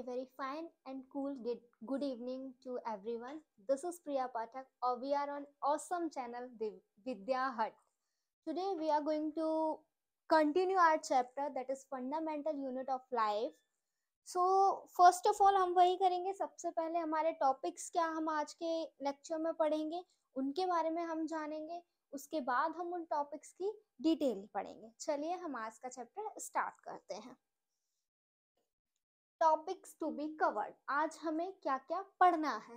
a very fine and cool good evening to everyone. This is Priya Pathak or we are on awesome channel Vidya Hut. Today we are going to continue our chapter that is fundamental unit of life. So first of all हम वही करेंगे सबसे पहले हमारे topics क्या हम आज के लेक्चर में पढ़ेंगे उनके बारे में हम जानेंगे उसके बाद हम उन टॉपिक्स की डिटेल पढ़ेंगे चलिए हम आज का चैप्टर स्टार्ट करते हैं टॉपिक्स टू बी कवर्ड आज हमें क्या क्या पढ़ना है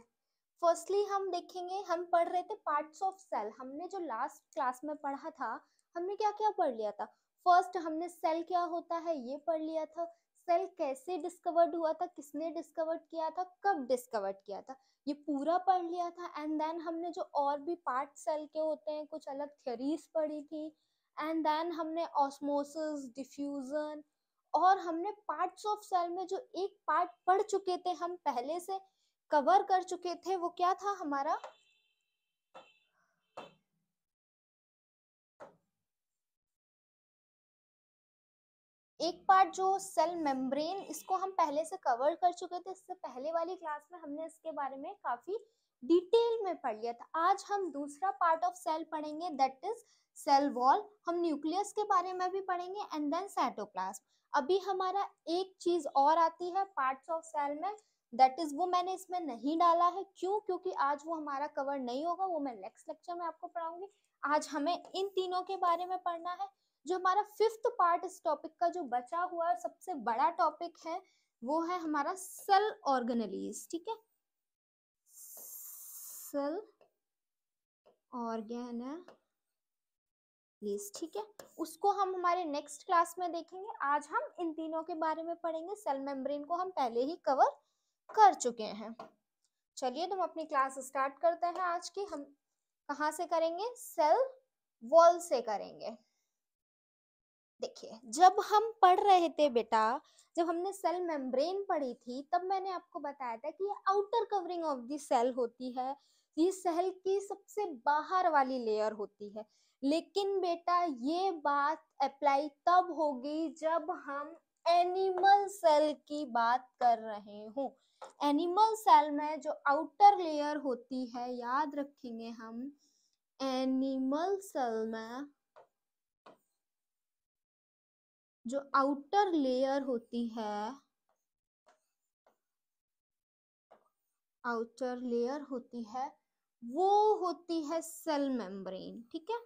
फर्स्टली हम देखेंगे हम पढ़ रहे थे पार्ट्स ऑफ सेल हमने जो लास्ट क्लास में पढ़ा था हमने क्या क्या पढ़ लिया था फर्स्ट हमने सेल क्या होता है ये पढ़ लिया था सेल कैसे डिस्कवर्ड हुआ था किसने डिस्कवर्ड किया था कब डिस्कवर्ड किया था ये पूरा पढ़ लिया था एंड देन हमने जो और भी पार्ट सेल के होते हैं कुछ अलग थियोरीज पढ़ी थी एंड देन हमने ऑस्मोसिस डिफ्यूज़न और हमने पार्ट्स ऑफ सेल में जो एक पार्ट पढ़ चुके थे हम पहले से कवर कर चुके थे वो क्या था हमारा एक पार्ट जो सेल मेम्ब्रेन इसको हम पहले से कवर कर चुके थे इससे पहले वाली क्लास में हमने इसके बारे में काफी डिटेल में पढ़ लिया था आज हम दूसरा पार्ट ऑफ सेल पढ़ेंगे दैट इज सेल वॉल हम न्यूक्लियस के बारे में भी पढ़ेंगे एंड देन साइटोप्लाज्म अभी हमारा एक चीज और आती है पार्ट्स ऑफ सेल में दैट इज वो मैंने इसमें नहीं डाला है क्यों क्योंकि आज वो हमारा कवर नहीं होगा वो मैं नेक्स्ट लेक्चर में आपको पढ़ाऊंगी आज हमें इन तीनों के बारे में पढ़ना है जो हमारा फिफ्थ पार्ट इस टॉपिक का जो बचा हुआ सबसे बड़ा टॉपिक है वो है हमारा सेल ऑर्गेनलीज ठीक है एक्सल ऑर्गेना ठीक है उसको हम हमारे नेक्स्ट क्लास में देखेंगे आज हम इन तीनों के बारे में पढ़ेंगे सेल मेम्ब्रेन को हम पहले ही कवर कर चुके हैं चलिए तो हम अपनी क्लास स्टार्ट करते हैं आज की हम कहा से करेंगे सेल वॉल से करेंगे देखिए जब हम पढ़ रहे थे बेटा जब हमने सेल मेम्ब्रेन पढ़ी थी तब मैंने आपको बताया था कि ये outer covering of the cell होती है ये सेल की सबसे बाहर वाली लेयर होती है लेकिन बेटा ये बात अप्लाई तब होगी जब हम एनिमल सेल की बात कर रहे हो एनिमल सेल में जो आउटर लेयर होती है याद रखेंगे हम एनिमल सेल में जो आउटर लेयर होती है आउटर लेयर होती है वो होती है सेल मेम्ब्रेन ठीक है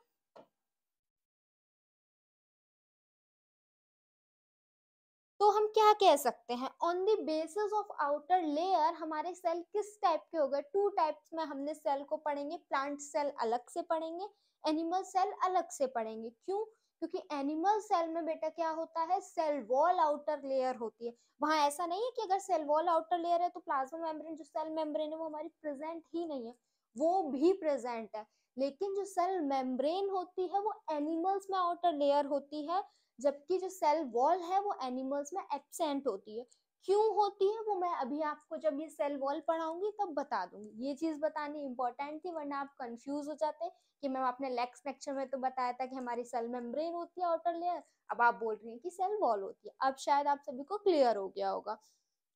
तो हम क्या कह सकते हैं on the basis of outer layer हमारे सेल किस टाइप के हो गए टू टाइप्स में हमने सेल को पढ़ेंगे प्लांट सेल अलग से पढ़ेंगे एनिमल सेल अलग से पढ़ेंगे क्यों क्योंकि एनिमल सेल में बेटा क्या होता है सेल वॉल आउटर लेयर होती है वहां ऐसा नहीं है कि अगर सेल वॉल आउटर लेयर है तो प्लाज्मा मेम्ब्रेन जो सेल मेम्ब्रेन है वो हमारी प्रेजेंट ही नहीं है वो भी प्रेजेंट है लेकिन जो सेल मेम्ब्रेन होती है वो एनिमल्स में आउटर लेयर होती है जबकि जो सेल वॉल है वो एनिमल्स में एबसेंट होती है क्यों होती है वो मैं अभी आपको जब ये सेल वॉल पढ़ाऊंगी तब बता दूंगी ये चीज़ बतानी इंपॉर्टेंट थी वरना आप कंफ्यूज हो जाते हैं कि मैम आपने लेक्स लेक्चर में तो बताया था कि हमारी सेल मेम्ब्रेन होती है आउटर लेयर अब आप बोल रही हैं कि सेल वॉल होती है अब शायद आप सभी को क्लियर हो गया होगा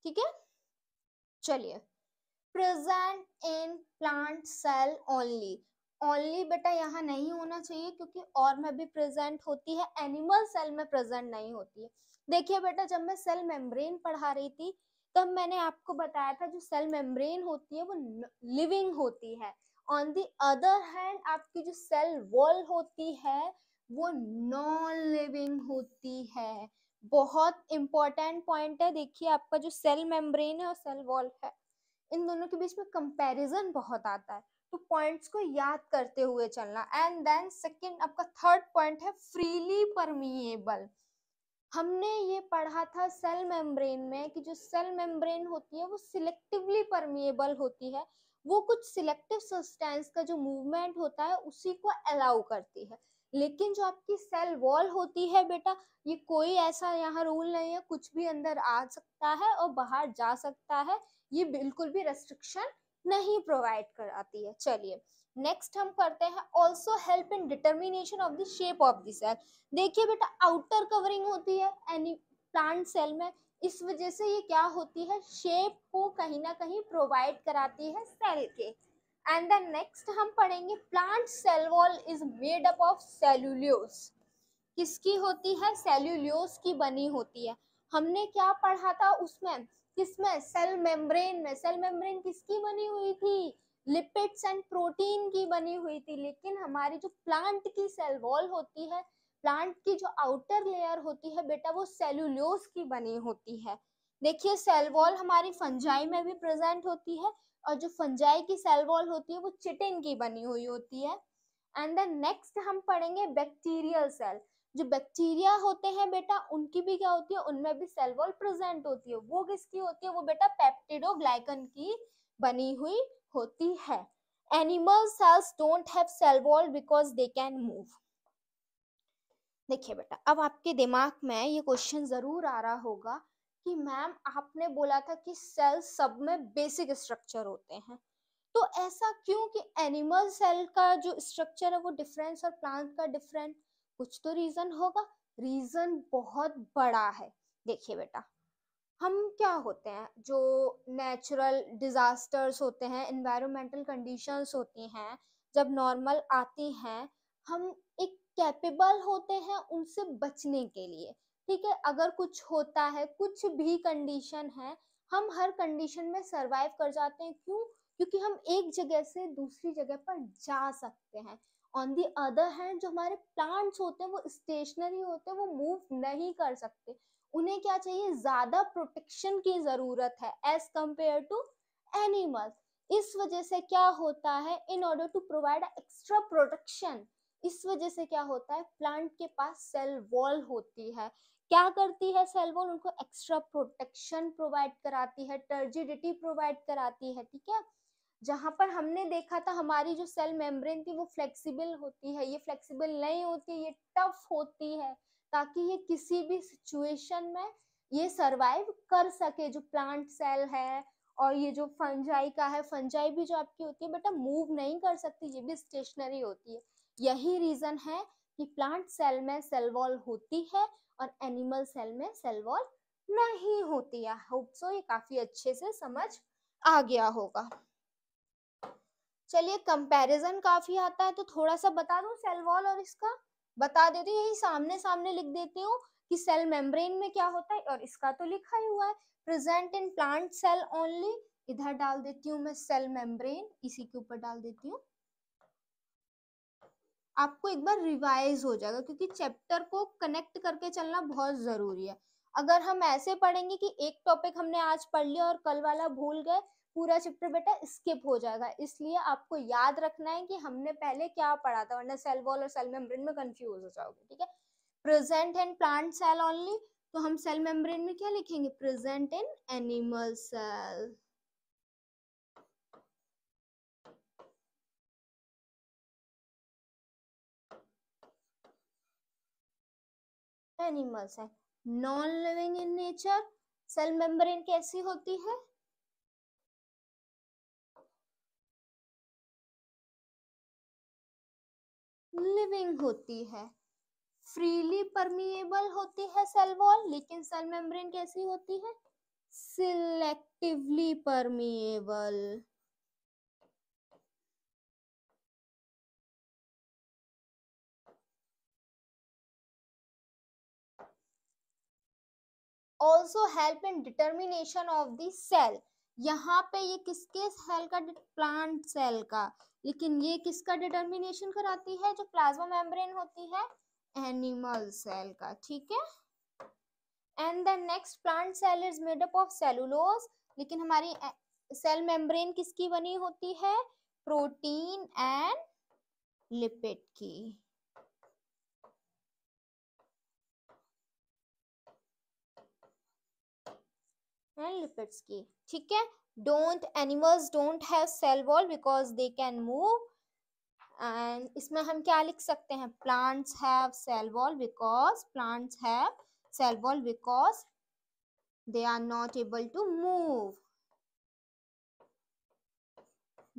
ठीक है चलिए present in plant cell only only बेटा यहाँ नहीं होना चाहिए क्योंकि और में भी प्रेजेंट होती है एनिमल सेल में प्रेजेंट नहीं होती है देखिए बेटा जब मैं सेल मेम्ब्रेन पढ़ा रही थी तब तो मैंने आपको बताया था जो सेल मेम्ब्रेन होती है वो लिविंग होती है ऑन दी अदर हैंड आपकी जो सेल वॉल होती है वो नॉन लिविंग होती है बहुत इंपॉर्टेंट पॉइंट है देखिए आपका जो सेल मेम्ब्रेन है और सेल वॉल है इन दोनों के बीच में कंपैरिजन बहुत आता है तो पॉइंट्स को याद करते हुए चलना एंड देन सेकंड आपका थर्ड पॉइंट है फ्रीली परमिएबल हमने ये पढ़ा था सेल मेम्ब्रेन में कि जो सेल मेम्ब्रेन होती है वो सिलेक्टिवली परमिएबल होती है वो कुछ सिलेक्टिव सब्सटेंस का जो मूवमेंट होता है उसी को अलाउ करती है लेकिन जो आपकी सेल वॉल होती है बेटा ये कोई ऐसा यहाँ रूल नहीं है कुछ भी अंदर आ सकता है और बाहर जा सकता है ये बिल्कुल भी रेस्ट्रिक्शन नहीं प्रोवाइड कराती है चलिए नेक्स्ट हम करते हैं also help in determination of the shape of the cell देखिए बेटा आउटर कवरिंग होती है एनी प्लांट सेल में इस वजह से ये क्या होती है शेप को कहीं ना कहीं प्रोवाइड कराती है सेल के एंड देन नेक्स्ट हम पढ़ेंगे plant cell wall is made up of cellulose किसकी होती है सेल्यूलोस की बनी होती है हमने क्या पढ़ा था उसमें किसमें सेल मेम्ब्रेन में सेल मेम्ब्रेन किसकी बनी हुई थी लिपिड्स एंड प्रोटीन की बनी हुई थी लेकिन हमारी जो प्लांट की सेल वॉल होती है प्लांट की जो आउटर लेयर होती है बेटा वो सेलुलोज की बनी होती है देखिए सेल वॉल हमारी फंजाई में भी प्रेजेंट होती है और जो फंजाई की सेल वॉल होती है वो चिटिन की बनी हुई होती है एंड देन नेक्स्ट हम पढ़ेंगे बैक्टीरियल सेल जो बैक्टीरिया होते हैं बेटा उनकी भी क्या होती है उनमें भी सेल वॉल प्रेजेंट होती है वो किसकी होती है वो बेटा पेप्टिडोग्लाइकन की बनी हुई होती है animal cells don't have cell wall because they can move देखिए बेटा अब आपके दिमाग में ये क्वेश्चन जरूर आ रहा होगा कि मैम आपने बोला था कि सेल सब में बेसिक स्ट्रक्चर होते हैं तो ऐसा क्यों कि एनिमल सेल का जो स्ट्रक्चर है वो डिफरेंट और प्लांट का डिफरेंट कुछ तो रीजन होगा रीजन बहुत बड़ा है देखिए बेटा हम क्या होते हैं जो नेचुरल डिजास्टर्स होते हैं इन्वायरमेंटल कंडीशंस होती हैं जब नॉर्मल आती हैं हम एक कैपेबल होते हैं उनसे बचने के लिए ठीक है अगर कुछ होता है कुछ भी कंडीशन है हम हर कंडीशन में सरवाइव कर जाते हैं क्यों क्योंकि हम एक जगह से दूसरी जगह पर जा सकते हैं ऑन दी अदर हैंड जो हमारे प्लांट्स होते हैं वो स्टेशनरी होते हैं वो मूव नहीं कर सकते उन्हें क्या चाहिए ज्यादा प्रोटेक्शन की जरूरत है एज कम्पेयर टू एनिमल्स इस वजह से क्या होता है in order to provide extra protection इस वजह से क्या होता है प्लांट के पास सेल वॉल होती है क्या करती है सेल वॉल उनको एक्स्ट्रा प्रोटेक्शन प्रोवाइड कराती है टर्जिडिटी प्रोवाइड कराती है ठीक है जहां पर हमने देखा था हमारी जो सेल मेम्ब्रेन थी वो फ्लेक्सिबल होती है ये फ्लेक्सिबल नहीं होती ये टफ होती है ताकि ये किसी भी सिचुएशन में ये सरवाइव कर सके जो प्लांट सेल है और ये जो फंजाई का है फंजाई भी जो आपकी होती है बेटा मूव नहीं कर सकती ये भी स्टेशनरी होती है यही रीजन है कि प्लांट सेल में सेल वॉल होती है और एनिमल सेल में सेल वॉल नहीं होती है होप सो ये काफी अच्छे से समझ आ गया होगा चलिए कंपैरिजन काफी आता है तो थोड़ा सा बता दूं सेल वॉल और इसका बता देती हूँ यही सामने सामने लिख देती हूँ कि सेल मेम्ब्रेन में क्या होता है और इसका तो लिखा ही हुआ है present in plant cell only इधर डाल देती हूँ मैं सेल मेम्ब्रेन इसी के ऊपर डाल देती हूँ आपको एक बार रिवाइज हो जाएगा क्योंकि चैप्टर को कनेक्ट करके चलना बहुत जरूरी है अगर हम ऐसे पढ़ेंगे कि एक टॉपिक हमने आज पढ़ लिया और कल वाला भूल गए पूरा चैप्टर बेटा स्किप हो जाएगा इसलिए आपको याद रखना है कि हमने पहले क्या पढ़ा था वरना सेल वॉल और सेल मेम्ब्रेन में कंफ्यूज हो जाओगे ठीक है present in plant cell only तो हम सेल मेम्ब्रेन में क्या लिखेंगे present in animal cell animals है non living in nature cell membrane कैसी होती है लिविंग होती है फ्रीली परमिएबल होती है सेल वॉल लेकिन सेल मेम्ब्रेन कैसी होती है selectively permeable also help in determination of the cell यहाँ पे ये किसके सेल का प्लांट सेल का लेकिन ये किसका डिटर्मिनेशन कराती है जो प्लाज्मा मेम्ब्रेन होती है एनिमल सेल का ठीक है and the next plant cell is made up of cellulose लेकिन हमारी सेल मेम्ब्रेन किसकी बनी होती है प्रोटीन एंड लिपिड की एंड लिपिड्स की ठीक है don't animals don't have cell wall because they can move and इसमें हम क्या लिख सकते हैं plants have cell wall because plants have cell wall because they are not able to move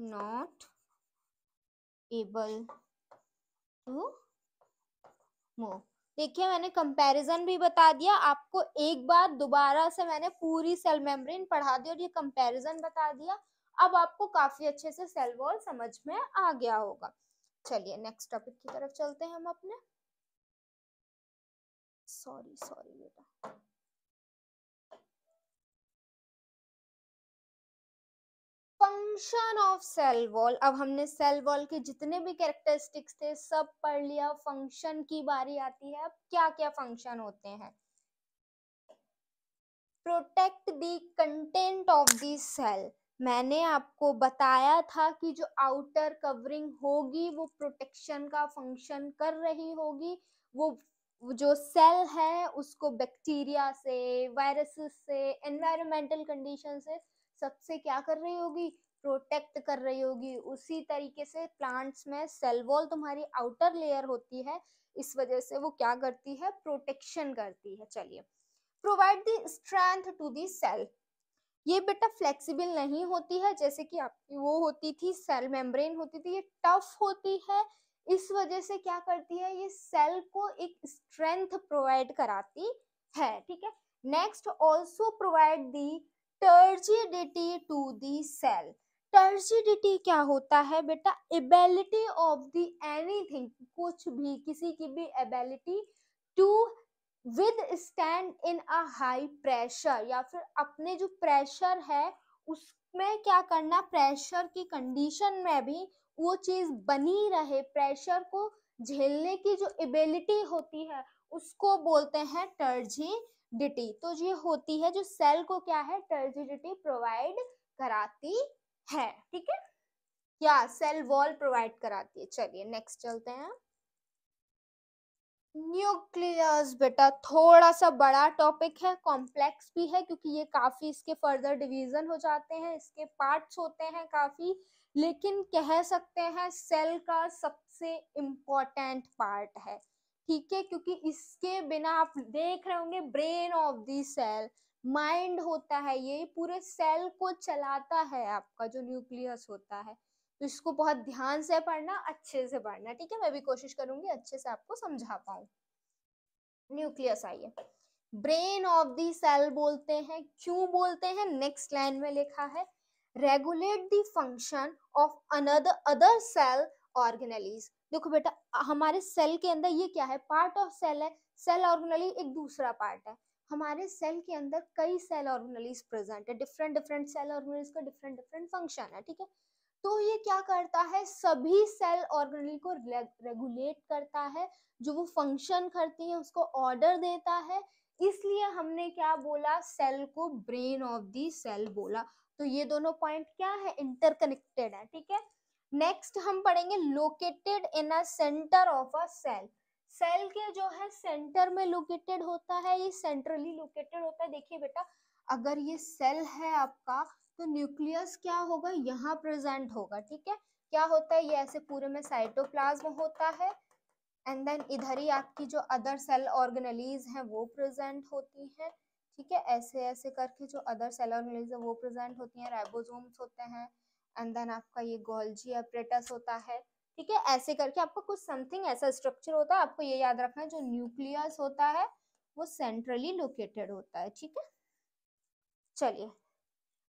not able to move देखिए मैंने comparison भी बता दिया आपको एक बार दोबारा से मैंने पूरी सेल मेम्ब्रेन पढ़ा दी और ये कंपैरिजन बता दिया अब आपको काफी अच्छे से सेल वॉल समझ में आ गया होगा चलिए नेक्स्ट टॉपिक की तरफ चलते हैं हम अपने सॉरी सॉरी बेटा फंक्शन ऑफ सेल वॉल अब हमने सेल वॉल के जितने भी कैरेक्टरिस्टिक्स थे सब पढ़ लिया फंक्शन की बारी आती है अब क्या क्या फंक्शन होते हैं protect the content of the cell मैंने आपको बताया था कि जो आउटर कवरिंग होगी वो प्रोटेक्शन का फंक्शन कर रही होगी वो जो सेल है उसको बैक्टीरिया से वायरसेस से एनवायरमेंटल कंडीशन से सबसे क्या कर रही होगी प्रोटेक्ट कर रही होगी उसी तरीके से प्लांट्स में सेल वॉल तुम्हारी आउटर लेयर होती है इस वजह से वो क्या करती है प्रोटेक्शन करती है चलिए provide the strength to the cell ये बेटा फ्लेक्सिबल नहीं होती है जैसे कि आपकी वो होती थी सेल मेम्ब्रेन होती थी ये टफ होती है इस वजह से क्या करती है ये सेल को एक स्ट्रेंथ प्रोवाइड कराती है ठीक है next also provide the turgidity to the cell turgidity क्या होता है बेटा एबिलिटी ऑफ दी एनीथिंग कुछ भी किसी की भी ability to withstand in a high pressure या फिर अपने जो प्रेशर है उसमें क्या करना प्रेशर की कंडीशन में भी वो चीज बनी रहे प्रेशर को झेलने की जो एबिलिटी होती है उसको बोलते हैं टर्जी टर्जिडिटी तो ये होती है जो सेल को क्या है टर्जिडिटी प्रोवाइड कराती है ठीक है या सेल वॉल प्रोवाइड कराती है चलिए नेक्स्ट चलते हैं न्यूक्लियस बेटा थोड़ा सा बड़ा टॉपिक है कॉम्प्लेक्स भी है क्योंकि ये काफी इसके फर्दर डिवीजन हो जाते हैं इसके पार्ट्स होते हैं काफी लेकिन कह सकते हैं सेल का सबसे इम्पोर्टेंट पार्ट है ठीक है क्योंकि इसके बिना आप देख रहे होंगे brain of the cell mind होता है ये पूरे सेल को चलाता है आपका जो न्यूक्लियस होता है तो इसको बहुत ध्यान से पढ़ना अच्छे से पढ़ना ठीक है मैं भी कोशिश करूंगी अच्छे से आपको समझा पाऊ न्यूक्लियस आइए ब्रेन ऑफ दी सेल बोलते हैं क्यों बोलते हैं नेक्स्ट लाइन में लिखा है regulate the function of another other cell organelles देखो बेटा हमारे सेल के अंदर ये क्या है पार्ट ऑफ सेल है सेल ऑर्गेनली एक दूसरा पार्ट है हमारे सेल के अंदर कई सेल ऑर्गेनलीज प्रेजेंट है डिफरेंट डिफरेंट सेल ऑर्गेनलीज का डिफरेंट डिफरेंट फंक्शन है ठीक है तो ये क्या करता है सभी सेल ऑर्गनली को रेगुलेट करता है जो वो फंक्शन करती है उसको ऑर्डर देता है इसलिए हमने क्या बोला सेल को ब्रेन ऑफ दी सेल बोला तो ये दोनों पॉइंट क्या है इंटरकनेक्टेड है ठीक है नेक्स्ट हम पढ़ेंगे located in a center of a cell cell के जो है सेंटर में लोकेटेड होता है ये सेंट्रली लोकेटेड होता है देखिए बेटा अगर ये सेल है आपका तो न्यूक्लियस क्या होगा यहाँ प्रेजेंट होगा ठीक है क्या होता है ये ऐसे पूरे में साइटोप्लाज्म होता है एंड देन इधर ही आपकी जो अदर सेल ऑर्गेनलीज हैं वो प्रेजेंट होती हैं ठीक है ऐसे ऐसे करके जो अदर सेल ऑर्गेनलीज है वो प्रेजेंट होती हैं राइबोसोम्स होते हैं एंड देन आपका ये गोल्जी अप्रेटस होता है ठीक है ऐसे करके आपका कुछ समथिंग ऐसा स्ट्रक्चर होता है आपको ये याद रखना है जो न्यूक्लियस होता है वो सेंट्रली लोकेटेड होता है ठीक है चलिए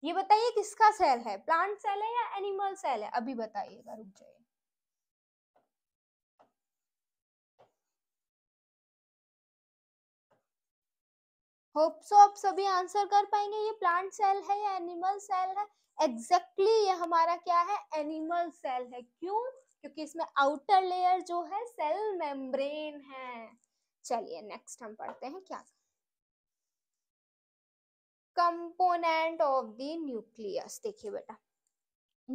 ये बताइए किसका सेल है प्लांट सेल है या एनिमल सेल है अभी बताइएगा रुक जाइए होप सो आप सभी आंसर कर पाएंगे ये प्लांट सेल है या एनिमल सेल है एग्जैक्टली exactly ये हमारा क्या है एनिमल सेल है क्यों क्योंकि इसमें आउटर लेयर जो है सेल मेम्ब्रेन है चलिए नेक्स्ट हम पढ़ते हैं क्या कंपोनेंट ऑफ द न्यूक्लियस देखिए बेटा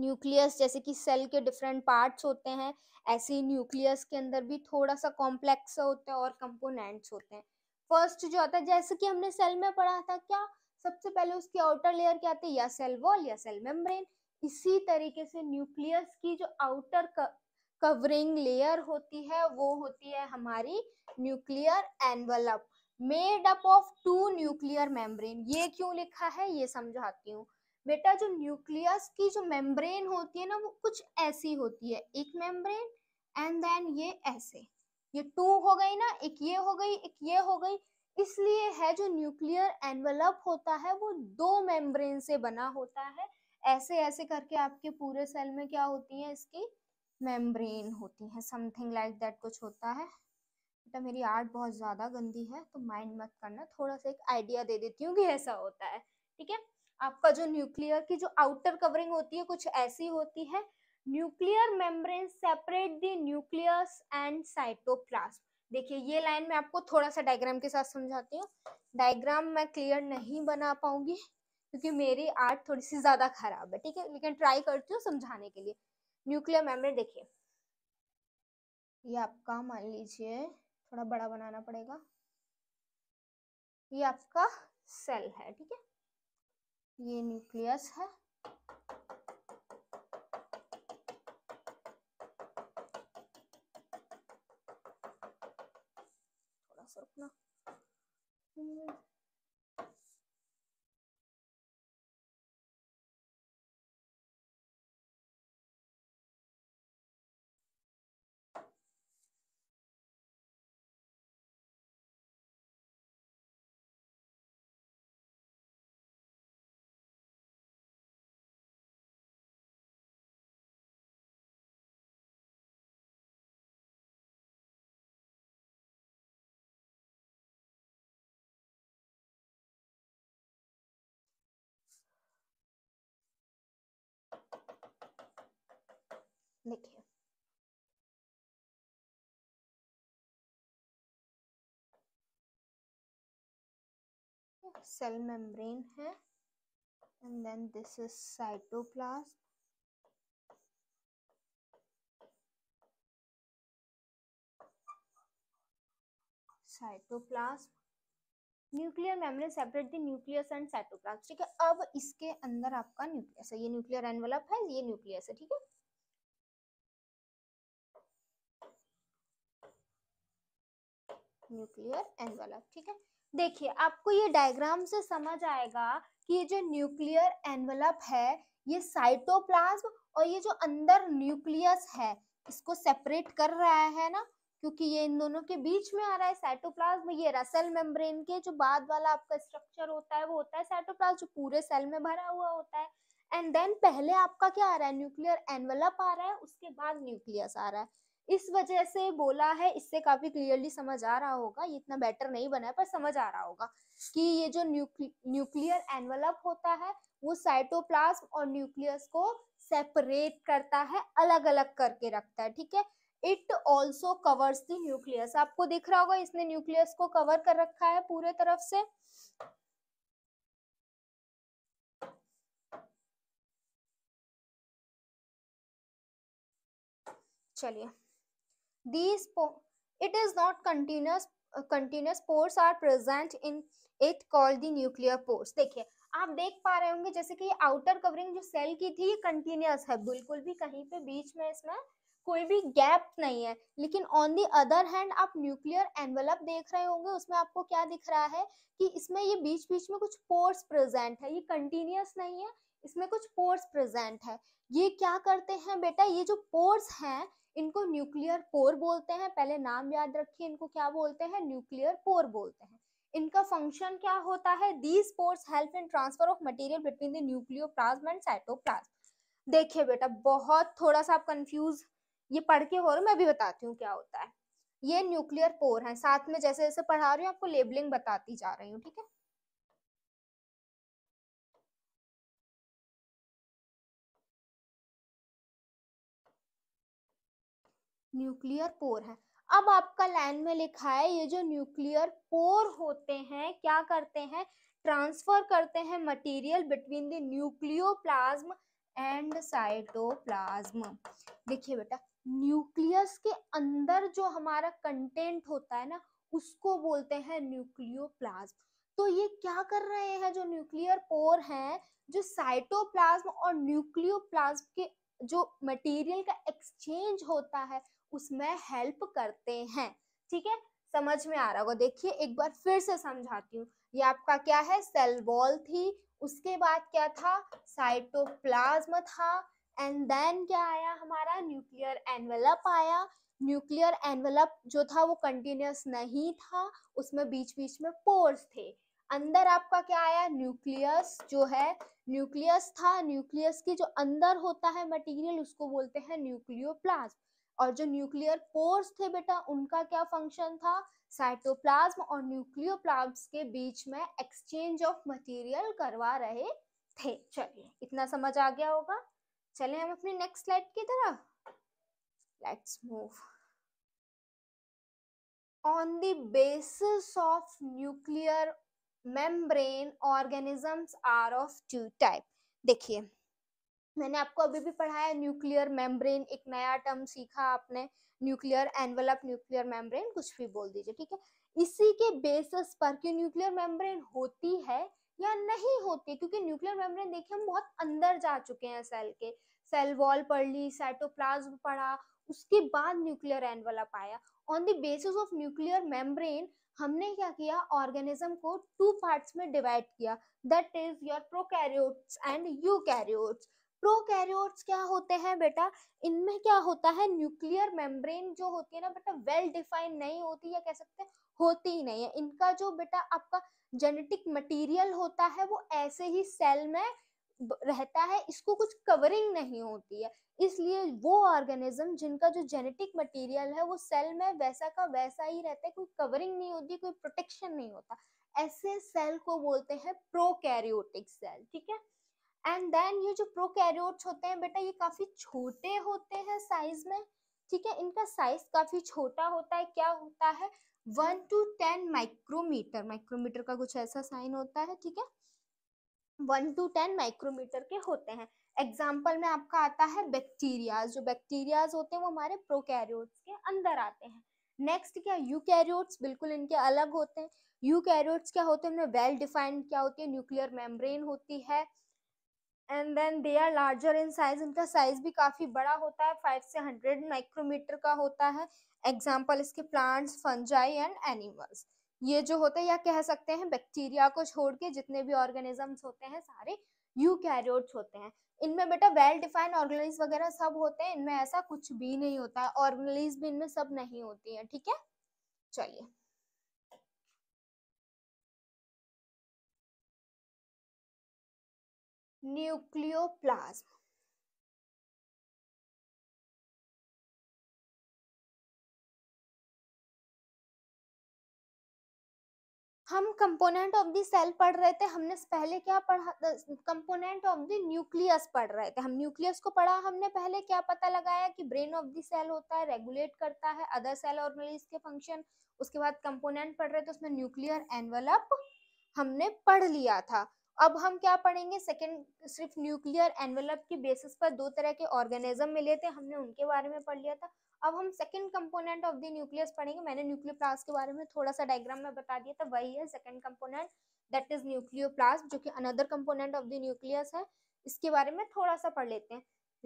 न्यूक्लियस जैसे कि सेल के डिफरेंट पार्ट्स होते हैं ऐसे ही न्यूक्लियस के अंदर भी थोड़ा सा कॉम्प्लेक्स होते हैं और कंपोनेंट्स होते हैं फर्स्ट जो आता है जैसे कि हमने सेल में पढ़ा था क्या सबसे पहले उसकी आउटर लेयर क्या आती है या सेल वॉल या सेल मेम्ब्रेन इसी तरीके से न्यूक्लियस की जो आउटर कवरिंग लेयर होती है वो होती है हमारी nuclear envelope made up of two nuclear membrane ये क्यों लिखा है ये समझाती हूँ बेटा जो न्यूक्लियस की जो मेम्ब्रेन होती है ना वो कुछ ऐसी होती है एक मेम्ब्रेन एंड देन ये ऐसे ये टू हो गई ना एक ये हो गई एक ये हो गई इसलिए है जो न्यूक्लियर एनवलप होता है वो दो मेम्ब्रेन से बना होता है ऐसे ऐसे करके आपके पूरे सेल में क्या होती है इसकी मेम्ब्रेन होती है समथिंग लाइक दैट कुछ होता है बेटा मेरी आर्ट बहुत ज़्यादा गंदी है तो माइंड मत करना थोड़ा सा एक आइडिया दे देती हूँ कि ऐसा होता है ठीक है आपका जो न्यूक्लियर की जो आउटर कवरिंग होती है कुछ ऐसी होती है nuclear membrane separate the nucleus and cytoplast देखिए ये लाइन मैं आपको थोड़ा सा डायग्राम के साथ समझाती हूँ डायग्राम मैं क्लियर नहीं बना पाऊंगी क्योंकि मेरी आर्ट थोड़ी सी ज्यादा खराब है ठीक है लेकिन ट्राई करती हूँ समझाने के लिए न्यूक्लियर मेमोरी देखिए ये आपका मान लीजिए थोड़ा बड़ा बनाना पड़ेगा ये आपका सेल है ठीक है ये न्यूक्लियस है 好啦，嗯。देखिए cell membrane है and then this is cytoplasm cytoplasm nuclear membrane separate the nucleus and cytoplasm ठीक है अब इसके अंदर आपका न्यूक्लियस है ये न्यूक्लियर एनवलप है ये न्यूक्लियस है ठीक है न्यूक्लियर एनवेलप ठीक है देखिए आपको ये डायग्राम से समझ आएगा कि ये जो न्यूक्लियर एनवेलप है ये साइटोप्लाज्म और ये जो अंदर न्यूक्लियस है इसको सेपरेट कर रहा है ना क्योंकि ये इन दोनों के बीच में आ रहा है साइटोप्लाज्म ये रसल मेम्ब्रेन के जो बाद वाला आपका स्ट्रक्चर होता है वो होता है साइटोप्लाज्म जो पूरे सेल में भरा हुआ होता है एंड देन पहले आपका क्या आ रहा है न्यूक्लियर एनवेलप आ रहा है उसके बाद न्यूक्लियस आ रहा है इस वजह से बोला है इससे काफी क्लियरली समझ आ रहा होगा ये इतना बेटर नहीं बना है पर समझ आ रहा होगा कि ये जो न्यूक्लियर एनवलप होता है वो साइटोप्लाज्म और न्यूक्लियस को सेपरेट करता है अलग अलग करके रखता है ठीक है it also covers the nucleus आपको दिख रहा होगा इसने न्यूक्लियस को कवर कर रखा है पूरे तरफ से चलिए These it is not continuous continuous pores are present in it call called nuclear pores देखिए आप देख पा रहे होंगे जैसे कि आउटर कवरिंग जो सेल की थी ये कंटिन्यूस है बिल्कुल भी कहीं पे बीच में इसमें कोई भी गैप नहीं है लेकिन ऑन दी अदर हैंड आप न्यूक्लियर एनवलप देख रहे होंगे उसमें आपको क्या दिख रहा है कि इसमें ये बीच बीच में कुछ पोर्स प्रेजेंट है ये कंटिन्यूस नहीं है इसमें कुछ पोर्स प्रेजेंट है ये क्या करते हैं बेटा ये जो पोर्स हैं इनको न्यूक्लियर पोर बोलते हैं पहले नाम याद रखिए इनको क्या बोलते हैं न्यूक्लियर पोर बोलते हैं इनका फंक्शन क्या होता है these pores help in transfer of material between the nucleoplasm and cytoplasm देखिए बेटा बहुत थोड़ा सा आप कंफ्यूज ये पढ़ के हो रहे मैं भी बताती हूँ क्या होता है ये न्यूक्लियर पोर है साथ में जैसे जैसे पढ़ा रही हूँ आपको लेबलिंग बताती जा रही हूँ ठीक है न्यूक्लियर पोर है अब आपका लाइन में लिखा है ये जो न्यूक्लियर पोर होते हैं क्या करते हैं ट्रांसफर करते हैं material between the nucleoplasm and cytoplasm देखिए बेटा न्यूक्लियस के अंदर जो हमारा कंटेंट होता है ना उसको बोलते हैं न्यूक्लियोप्लाज्म तो ये क्या कर रहे हैं जो न्यूक्लियर पोर हैं जो साइटोप्लाज्म और न्यूक्लियोप्लाज्म के जो मटेरियल का एक्सचेंज होता है उसमें हेल्प करते हैं ठीक है समझ में आ रहा होगा देखिए एक बार फिर से समझाती हूँ ये आपका क्या है सेल वॉल थी उसके बाद क्या था साइटोप्लाज्म था एंड देन क्या आया हमारा न्यूक्लियर एनवेलप आया न्यूक्लियर एनवेलप जो था वो कंटिन्यूस नहीं था उसमें बीच बीच में पोर्स थे अंदर आपका क्या आया न्यूक्लियस जो है न्यूक्लियस था न्यूक्लियस की जो अंदर होता है मटेरियल उसको बोलते हैं न्यूक्लियोप्लाज्म और जो न्यूक्लियर पोर्स थे बेटा उनका क्या फंक्शन था साइटोप्लाज्म और न्यूक्लियोप्लाज्म के बीच में एक्सचेंज ऑफ मटेरियल करवा रहे थे चलिए इतना समझ आ गया होगा चलें हम अपनी नेक्स्ट स्लाइड की तरफ let's move on the basis of nuclear membrane organisms are of two type देखिए मैंने आपको अभी भी पढ़ाया न्यूक्लियर मेम्ब्रेन एक नया टर्म सीखा आपने न्यूक्लियर एनवलप न्यूक्लियर मेम्ब्रेन कुछ भी बोल दीजिए ठीक है इसी के बेसिस पर कि न्यूक्लियर मेम्ब्रेन होती है या नहीं होती क्योंकि न्यूक्लियर मेम्ब्रेन देखिए हम बहुत अंदर जा चुके हैं सेल के सेल वॉल पढ़ ली साइटोप्लाज्म पढ़ा उसके बाद न्यूक्लियर एनवलप आया on the basis of nuclear membrane हमने क्या किया ऑर्गेनिज्म को टू पार्ट्स में डिवाइड किया that is your prokaryotes and eukaryotes prokaryotes क्या होते हैं बेटा इनमें क्या होता है न्यूक्लियर मेम्ब्रेन जो होती है ना बेटा वेल डिफाइन नहीं होती या कह सकते हैं होती ही नहीं है इनका जो बेटा आपका जेनेटिक मटेरियल होता है वो ऐसे ही सेल में रहता है इसको कुछ कवरिंग नहीं होती है इसलिए वो ऑर्गेनिज्म जिनका जो जेनेटिक मटेरियल है वो सेल में वैसा का वैसा ही रहता है कोई कवरिंग नहीं होती कोई प्रोटेक्शन नहीं होता ऐसे सेल को बोलते हैं प्रोकैरियोटिक सेल ठीक है एंड देन ये जो प्रोकैरियोट्स होते हैं बेटा ये काफ़ी छोटे होते हैं साइज में ठीक है इनका साइज काफ़ी छोटा होता है क्या होता है one two ten micrometer micrometer का कुछ ऐसा साइन होता है ठीक है वन टू टेन माइक्रोमीटर के होते हैं एग्जाम्पल में आपका आता है बैक्टीरियाज जो बैक्टीरियाज होते हैं वो हमारे प्रोकैरियोट्स के अंदर आते हैं नेक्स्ट क्या यूकैरियोट्स बिल्कुल इनके अलग होते हैं यूकैरियोट्स क्या होते हैं वेल डिफाइंड क्या होती है न्यूक्लियर मेम्ब्रेन होती है and then they are larger in size इनका साइज भी काफ़ी बड़ा होता है फाइव से हंड्रेड माइक्रोमीटर का होता है एग्जाम्पल इसके प्लांट्स फंजाई एंड एनिमल्स ये जो होते हैं या कह सकते हैं बैक्टीरिया को छोड़ के जितने भी ऑर्गेनिजम्स होते हैं सारे यू कैरियोट्स होते हैं इनमें बेटा वेल डिफाइंड ऑर्गेनाइज वगैरह सब होते हैं इनमें ऐसा कुछ भी नहीं होता है ऑर्गेनाइज भी इनमें सब नहीं होती है ठीक है चलिए न्यूक्लियोप्लाज्म हम कंपोनेंट ऑफ द सेल पढ़ रहे थे हमने पहले क्या पढ़ा कंपोनेंट ऑफ द न्यूक्लियस पढ़ रहे थे हम न्यूक्लियस को पढ़ा हमने पहले क्या पता लगाया कि ब्रेन ऑफ द सेल होता है रेगुलेट करता है अदर सेल और के फंक्शन उसके बाद कंपोनेंट पढ़ रहे थे उसमें न्यूक्लियर एनवलप हमने पढ़ लिया था अब हम क्या पढ़ेंगे सेकेंड सिर्फ न्यूक्लियर एनवेलप की बेसिस पर दो तरह के ऑर्गेनिज्म मिले थे हमने उनके बारे में पढ़ लिया था अब हम second component of the nucleus पढ़ेंगे मैंने न्यूक्लियोप्लास्ट के बारे में थोड़ा सा डायग्राम में बता दिया था वही है second component that is nucleo जो कि another component of the nucleus है इसके बारे में थोड़ा सा पढ़ लेते हैं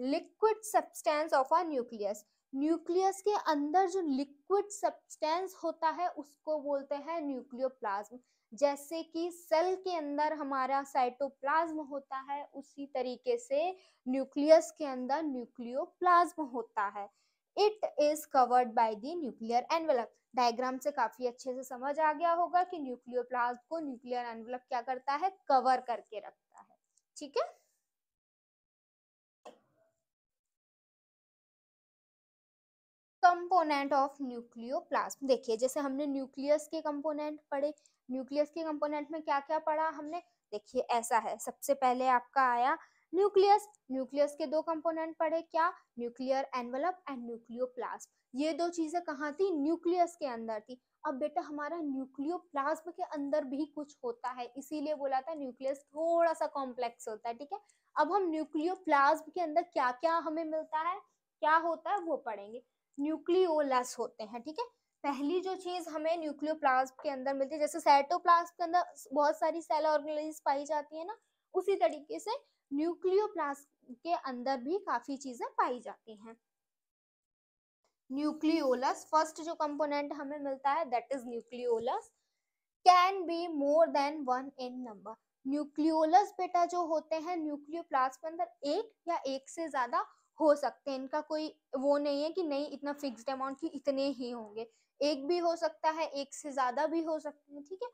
liquid substance of our nucleus nucleus के अंदर जो लिक्विड सब्सटेंस होता है उसको बोलते हैं न्यूक्लियोप्लाज्म जैसे कि सेल के अंदर हमारा साइटोप्लाज्म होता है उसी तरीके से न्यूक्लियस के अंदर न्यूक्लियोप्लाज्म होता है it is covered by the nuclear envelope diagram से काफी अच्छे से समझ आ गया होगा कि न्यूक्लियोप्लाज्म को न्यूक्लियर एनवेलप क्या करता है कवर करके रखता है ठीक है कंपोनेंट ऑफ न्यूक्लियोप्लाज्म देखिए जैसे हमने न्यूक्लियस के कंपोनेंट पढ़े न्यूक्लियस के कंपोनेंट में क्या क्या पढ़ा हमने देखिए ऐसा है सबसे पहले आपका आया न्यूक्लियस न्यूक्लियस के दो कंपोनेंट पढ़े क्या न्यूक्लियर एनवलप एंड न्यूक्लियोप्लाज्म ये दो चीजें कहाँ थी न्यूक्लियस के अंदर थी अब बेटा हमारा न्यूक्लियोप्लाज्म के अंदर भी कुछ होता है इसीलिए बोला था न्यूक्लियस थोड़ा सा कॉम्प्लेक्स होता है ठीक है अब हम न्यूक्लियोप्लाज्म के अंदर क्या क्या हमें मिलता है क्या होता है वो पढ़ेंगे न्यूक्लियोलस होते हैं ठीक है पहली जो चीज हमें न्यूक्लियोप्लाज्म के अंदर मिलती है जैसे साइटोप्लाज्म के अंदर बहुत सारी सेल ऑर्गेनाइज पाई जाती है ना उसी तरीके से न्यूक्लियोप्लाज्म के अंदर भी काफी चीजें पाई जाती हैं न्यूक्लियोलस फर्स्ट जो कंपोनेंट हमें मिलता है that is nucleolus can be more than one in number nucleolus बेटा जो होते हैं न्यूक्लियोप्लाज्म के अंदर एक या एक से ज्यादा हो सकते हैं इनका कोई वो नहीं है कि नहीं इतना फिक्स्ड अमाउंट की इतने ही होंगे एक भी हो सकता है एक से ज्यादा भी हो सकते हैं ठीक है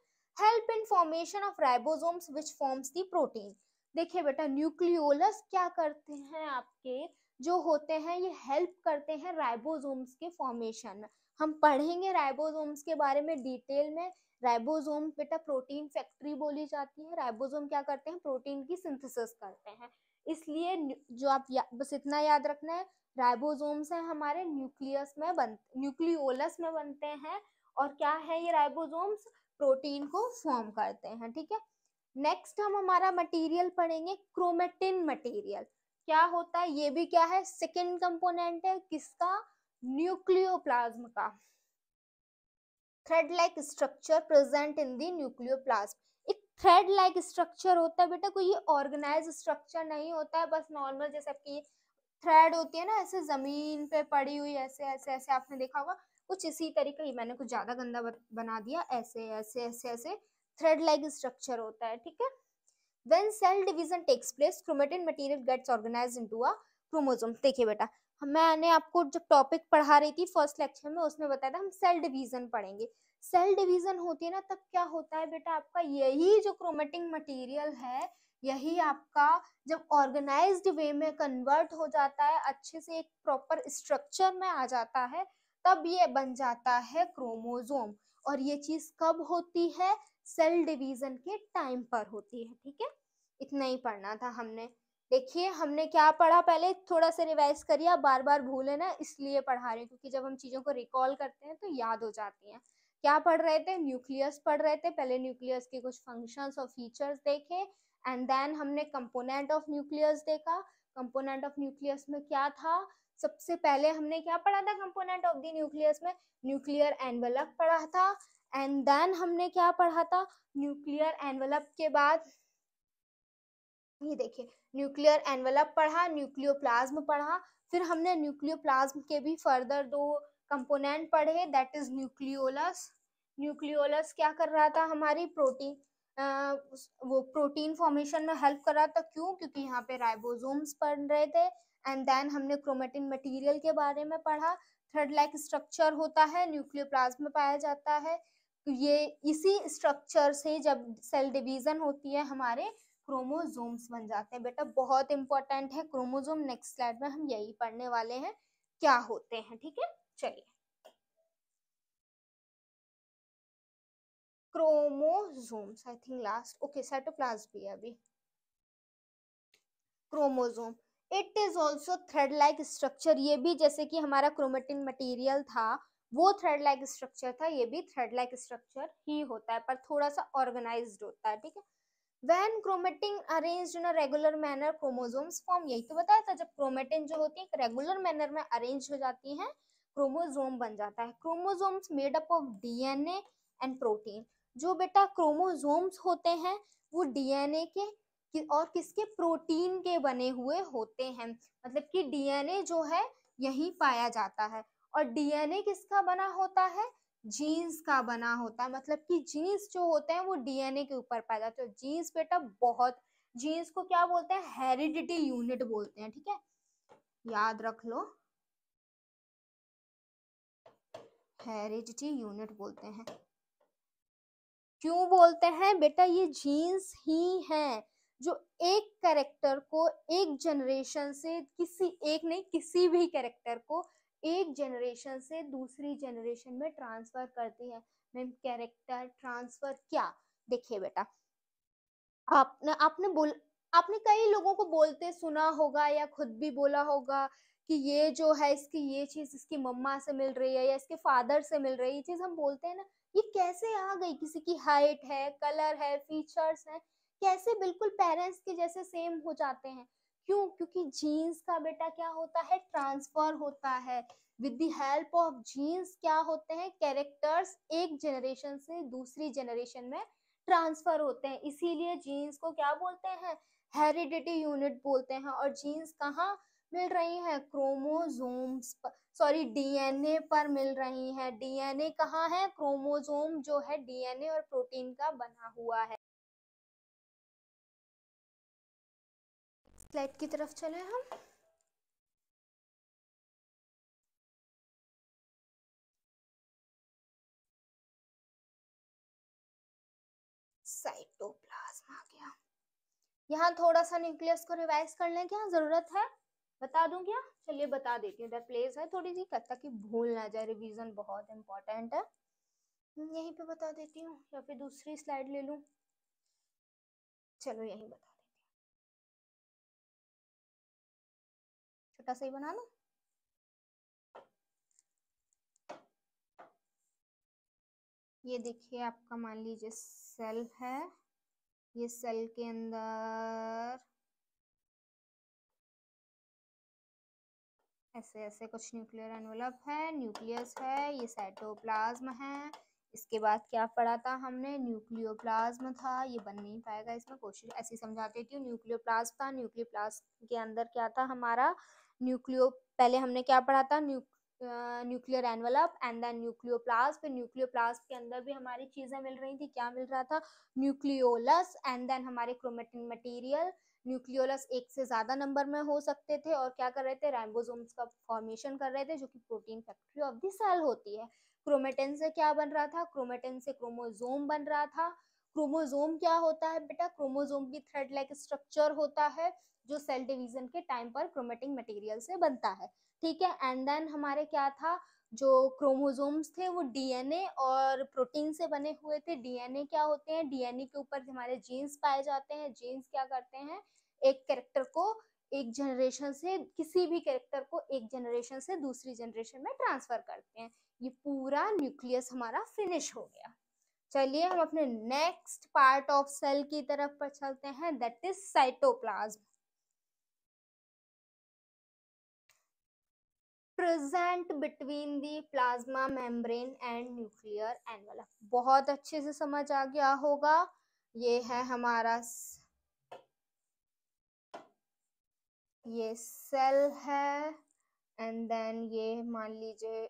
help in formation of ribosomes which forms the protein देखिए बेटा न्यूक्लियोलस क्या करते हैं आपके जो होते हैं ये हेल्प करते हैं राइबोसोम्स के फॉर्मेशन में हम पढ़ेंगे राइबोसोम्स के बारे में डिटेल में राइबोसोम बेटा प्रोटीन फैक्ट्री बोली जाती है राइबोसोम क्या करते हैं प्रोटीन की सिंथेसिस करते हैं इसलिए जो आप या, बस इतना याद रखना है राइबोसोम्स हैं हमारे न्यूक्लियस में बन न्यूक्लियोलस में बनते हैं और क्या है ये राइबोसोम्स प्रोटीन को फॉर्म करते हैं ठीक है नेक्स्ट हम हमारा मटेरियल पढ़ेंगे क्रोमेटिन मटेरियल क्या होता है ये भी क्या है सेकेंड कंपोनेंट है किसका न्यूक्लियोप्लाज्म का thread like structure present in the nucleoplasm एक थ्रेड लाइक स्ट्रक्चर होता है बेटा कोई ऑर्गेनाइज स्ट्रक्चर नहीं होता है बस नॉर्मल जैसे आपकी थ्रेड होती है ना ऐसे जमीन पे पड़ी हुई ऐसे ऐसे ऐसे आपने देखा होगा कुछ इसी तरीके ही मैंने कुछ ज्यादा गंदा बना दिया ऐसे ऐसे ऐसे ऐसे थ्रेड लाइक स्ट्रक्चर होता है ठीक है when cell division takes place chromatin material gets organise into chromosome देखिए बेटा मैंने आपको जब टॉपिक पढ़ा रही थी फर्स्ट लेक्चर में उसमें बताया था हम सेल डिवीजन पढ़ेंगे सेल डिवीजन होती है ना तब क्या होता है बेटा आपका यही जो क्रोमेटिंग मटेरियल है यही आपका जब ऑर्गेनाइज्ड वे में कन्वर्ट हो जाता है अच्छे से एक प्रॉपर स्ट्रक्चर में आ जाता है तब ये बन जाता है क्रोमोजोम और ये चीज कब होती है सेल डिवीजन के टाइम पर होती है ठीक है इतना ही पढ़ना था हमने देखिए हमने क्या पढ़ा पहले थोड़ा सा रिवाइज करिए बार बार भूले ना इसलिए पढ़ा रहे हैं क्योंकि जब हम चीज़ों को रिकॉल करते हैं तो याद हो जाती हैं क्या पढ़ रहे थे न्यूक्लियस पढ़ रहे थे पहले न्यूक्लियस के कुछ फंक्शंस और फीचर्स देखे एंड देन हमने कंपोनेंट ऑफ न्यूक्लियस देखा कंपोनेंट ऑफ न्यूक्लियस में क्या था सबसे पहले हमने क्या पढ़ा था कंपोनेंट ऑफ द न्यूक्लियस में न्यूक्लियर एनवेलप पढ़ा था एंड देन हमने क्या पढ़ा था न्यूक्लियर एनवेलप के बाद ये देखिए न्यूक्लियर एनवेलप पढ़ा न्यूक्लियोप्लाज्म पढ़ा फिर हमने न्यूक्लियोप्लाज्म के भी फर्दर दो कंपोनेंट पढ़े दैट इज न्यूक्लियोलस न्यूक्लियोलस क्या कर रहा था हमारी प्रोटीन आ, वो प्रोटीन फॉर्मेशन में हेल्प कर रहा था क्यों क्योंकि यहाँ पे राइबोसोम्स पढ़ रहे थे एंड देन हमने क्रोमेटिन मटेरियल के बारे में पढ़ा थर्ड लाइक स्ट्रक्चर होता है न्यूक्लियोप्लाज्म में पाया जाता है तो ये इसी स्ट्रक्चर से जब सेल डिवीजन होती है हमारे क्रोमोजोम्स बन जाते हैं बेटा बहुत इंपॉर्टेंट है क्रोमोजोम नेक्स्ट स्लाइड में हम यही पढ़ने वाले हैं क्या होते हैं ठीक है चलिए chromosomes I think last okay cytoplasm भी है अभी chromosome it is also thread like structure ये भी जैसे कि हमारा क्रोमेटिन मटेरियल था वो थ्रेड लाइक स्ट्रक्चर था ये भी थ्रेड लाइक स्ट्रक्चर ही होता है पर थोड़ा सा ऑर्गेनाइज होता है ठीक है when chromatin arranged in regular manner chromosomes form यही तो बताया था जब क्रोमेटिन जो होती है रेगुलर मैनर में अरेंज हो जाती है क्रोमोजोम बन जाता है chromosomes made up of DNA and protein जो बेटा क्रोमोजोम्स होते हैं वो डीएनए के और किसके प्रोटीन के बने हुए होते हैं मतलब कि डीएनए जो है यही पाया जाता है और डीएनए किसका बना होता है जीन्स का बना होता है मतलब कि जीन्स जो होते हैं वो डीएनए के ऊपर पाया जाता है जीन्स बेटा बहुत जीन्स को क्या बोलते हैं हेरिडिटी यूनिट बोलते हैं ठीक है याद रख लो हेरिडिटी यूनिट बोलते हैं क्यों बोलते हैं बेटा ये जीन्स ही हैं जो एक कैरेक्टर को एक जनरेशन से किसी एक नहीं किसी भी कैरेक्टर को एक जनरेशन से दूसरी जनरेशन में ट्रांसफर करती है मैम कैरेक्टर ट्रांसफर क्या देखिए बेटा आपने आपने बोल आपने कई लोगों को बोलते सुना होगा या खुद भी बोला होगा कि ये जो है इसकी ये चीज इसकी मम्मा से मिल रही है या इसके फादर से मिल रही है ये चीज हम बोलते हैं ना ये कैसे आ गई किसी की हाइट है कलर है फीचर्स है कैसे बिल्कुल पेरेंट्स के जैसे सेम हो जाते हैं क्यों क्योंकि जीन्स का बेटा क्या होता है ट्रांसफर होता है with the help of genes क्या होते हैं कैरेक्टर्स एक जनरेशन से दूसरी जनरेशन में ट्रांसफर होते हैं इसीलिए जीन्स को क्या बोलते हैं हेरिडिटी यूनिट बोलते हैं और जीन्स कहाँ मिल रही हैं क्रोमोजोम्स सॉरी डीएनए पर मिल रही हैं डीएनए कहाँ है क्रोमोजोम जो है डीएनए और प्रोटीन का बना हुआ है स्लाइड की तरफ चले हम आ गया यहाँ थोड़ा सा न्यूक्लियस को रिवाइज करने की जरूरत है बता दूं क्या चलिए बता देती हूँ प्लेस है थोड़ी सी कब तक भूल ना जाए रिवीजन बहुत इम्पोर्टेंट है हम्म, यहीं पे बता देती हूँ या फिर दूसरी स्लाइड ले लूँ चलो यहीं बता देती हूँ छोटा सा ही बना लो ये देखिए आपका मान लीजिए सेल है ये सेल के अंदर ऐसे ऐसे कुछ न्यूक्लियर एनवलप है न्यूक्लियस है ये साइटोप्लाज्म है इसके बाद क्या पढ़ा था हमने न्यूक्लियोप्लाज्म था ये बन नहीं पाएगा इसमें कोशिश ऐसी समझाती थी न्यूक्लियोप्लाज्म था न्यूक्लियोप्लाज्म के अंदर क्या था हमारा न्यूक्लियो पहले हमने क्या पढ़ा था new nuclear envelope and then nucleoplast फिर न्यूक्लियोप्लास्ट के अंदर भी हमारी चीज़ें मिल रही थी क्या मिल रहा था न्यूक्लियोलस एंड देन हमारे क्रोमेटिन मटेरियल न्यूक्लियोलस एक से ज्यादा नंबर में हो सकते थे और क्या कर रहे थे राइबोसोम्स का फॉर्मेशन कर रहे थे जो कि protein factory of the cell होती है क्रोमेटिन से क्या बन रहा था क्रोमेटिन से क्रोमोजोम बन रहा था क्रोमोजोम क्या होता है बेटा क्रोमोजोम भी थ्रेड लाइक स्ट्रक्चर होता है जो सेल डिवीजन के टाइम पर क्रोमेटिक मटेरियल से बनता है ठीक है एंड देन हमारे क्या था जो क्रोमोसोम्स थे वो डीएनए और प्रोटीन से बने हुए थे डीएनए क्या होते हैं डीएनए के ऊपर हमारे जीन्स पाए जाते हैं जीन्स क्या करते हैं एक कैरेक्टर को एक जनरेशन से किसी भी कैरेक्टर को एक जनरेशन से दूसरी जनरेशन में ट्रांसफर करते हैं ये पूरा न्यूक्लियस हमारा फिनिश हो गया चलिए हम अपने नेक्स्ट पार्ट ऑफ सेल की तरफ पर चलते हैं that is cytoplasm present between the plasma membrane and nuclear envelope बहुत अच्छे से समझ आ गया होगा ये है हमारा ये सेल है एंड देन ये मान लीजिए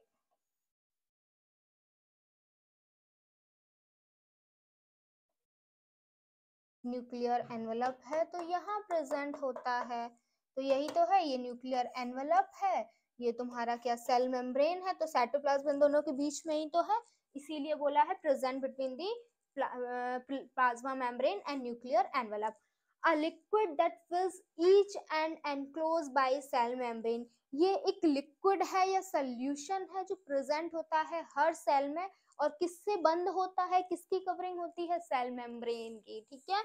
न्यूक्लियर एनवलप है तो यहाँ प्रेजेंट होता है तो यही तो है ये न्यूक्लियर एनवलप है ये तुम्हारा क्या सेल मेम्ब्रेन है तो साइटोप्लाज्म इन दोनों के बीच में ही तो है इसीलिए बोला है present between the plasma membrane and nuclear envelope a liquid that fills each and enclose by cell membrane ये एक लिक्विड है या सोल्यूशन है जो प्रेजेंट होता है हर सेल में और किससे बंद होता है किसकी कवरिंग होती है सेल मेम्ब्रेन की ठीक है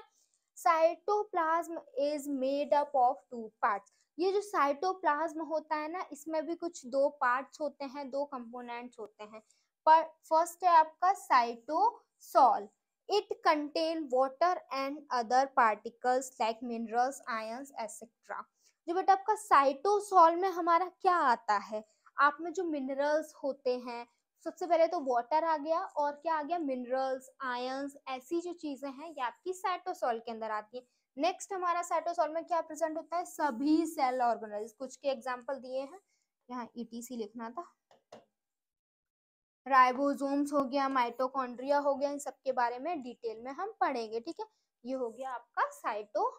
cytoplasm is made up of two parts ये जो साइटोप्लाज्म होता है ना इसमें भी कुछ दो पार्ट्स होते हैं दो कंपोनेंट्स होते हैं पर फर्स्ट है आपका cytosol it contain water and other particles like minerals ions etcetera जो बेटा आपका साइटोसॉल में हमारा क्या आता है आप में जो मिनरल्स होते हैं सबसे पहले तो वाटर आ गया और क्या आ गया मिनरल्स आयंस ऐसी जो चीजें हैं ये आपकी साइटोसॉल के अंदर आती है नेक्स्ट हमारा साइटोसोल में क्या प्रेजेंट होता है सभी सेल ऑर्गेनाइज कुछ के एग्जाम्पल दिए हैं यहाँ ईटीसी e लिखना था राइबोसोम्स हो गया माइटोकॉन्ड्रिया हो गया इन सब के बारे में डिटेल में हम पढ़ेंगे ठीक है ये हो गया आपका साइटोप्लाज्म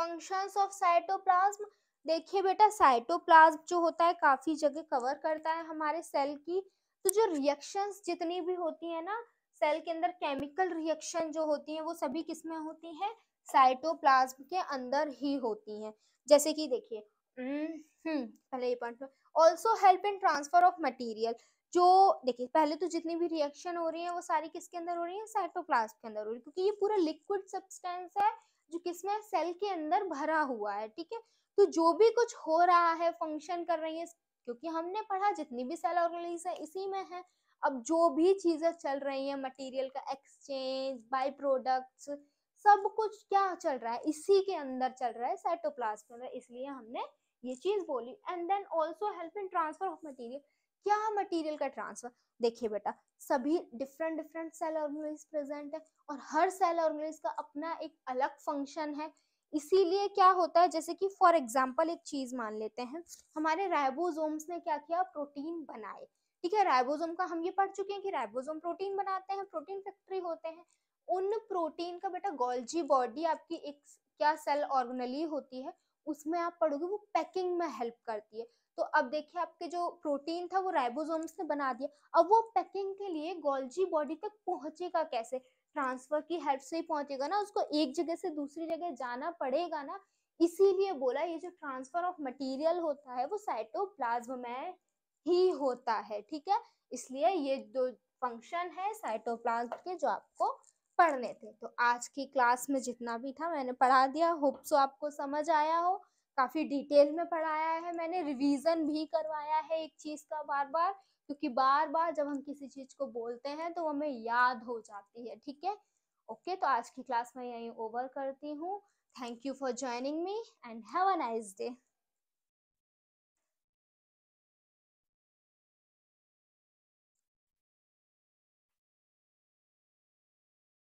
फंक्शंस ऑफ साइटोप्लाज्म देखिए बेटा साइटोप्लाज्म जो होता है काफी जगह कवर करता है हमारे सेल की तो जो रिएक्शंस जितनी भी होती है ना सेल के अंदर केमिकल रिएक्शन जो होती है वो सभी किस में होती है साइटोप्लाज्म के अंदर ही होती हैं जैसे कि देखिए हम्म, पहले ये point also help in transfer of material जो देखिए पहले तो जितनी भी रिएक्शन हो रही है वो सारी किसके अंदर हो रही है साइटोप्लाज्म के अंदर हो रही है क्योंकि ये पूरा लिक्विड सब्सटेंस है जो किसमें सेल के अंदर भरा हुआ है ठीक है तो जो भी कुछ हो रहा है फंक्शन कर रही है क्योंकि हमने पढ़ा जितनी भी सेल ऑर्गेनाइज है इसी में है अब जो भी चीज़ें चल रही हैं मटेरियल का एक्सचेंज बाय प्रोडक्ट्स सब कुछ क्या चल रहा है इसी के अंदर चल रहा है साइटोप्लाज्म में इसलिए हमने ये चीज़ बोली and then also help in transfer of material क्या मटेरियल का ट्रांसफर देखिए बेटा सभी different different cell organise present है और हर सेल ऑर्गेनाइज का अपना एक अलग फंक्शन है इसीलिए क्या होता है जैसे कि फॉर एग्जाम्पल एक चीज मान लेते हैं हमारे राइबोसोम्स ने क्या किया प्रोटीन बनाए ठीक है राइबोसोम का हम ये पढ़ चुके हैं कि राइबोसोम प्रोटीन बनाते हैं प्रोटीन फैक्ट्री होते हैं उन प्रोटीन का बेटा गोल्जी बॉडी आपकी एक क्या सेल ऑर्गनली होती है उसमें आप पढ़ोगे वो पैकिंग में हेल्प करती है तो अब देखिए आपके जो प्रोटीन था वो राइबोसोम्स ने बना दिया अब वो पैकिंग के लिए गोल्जी बॉडी तक पहुंचेगा कैसे ट्रांसफर की हेल्प से ही पहुंचेगा ना उसको एक जगह से दूसरी जगह जाना पड़ेगा ना इसीलिए बोला ये जो ट्रांसफर ऑफ मटेरियल होता है वो साइटोप्लाज्म में ही होता है ठीक है इसलिए ये जो फंक्शन है साइटोप्लाज्म के जो आपको पढ़ने थे तो आज की क्लास में जितना भी था मैंने पढ़ा दिया होप सो तो आपको समझ आया हो काफ़ी डिटेल में पढ़ाया है मैंने रिवीजन भी करवाया है एक चीज़ का बार बार क्योंकि बार बार जब हम किसी चीज़ को बोलते हैं तो हमें याद हो जाती है ठीक है ओके तो आज की क्लास मैं यही ओवर करती हूँ thank you for joining me and have a nice day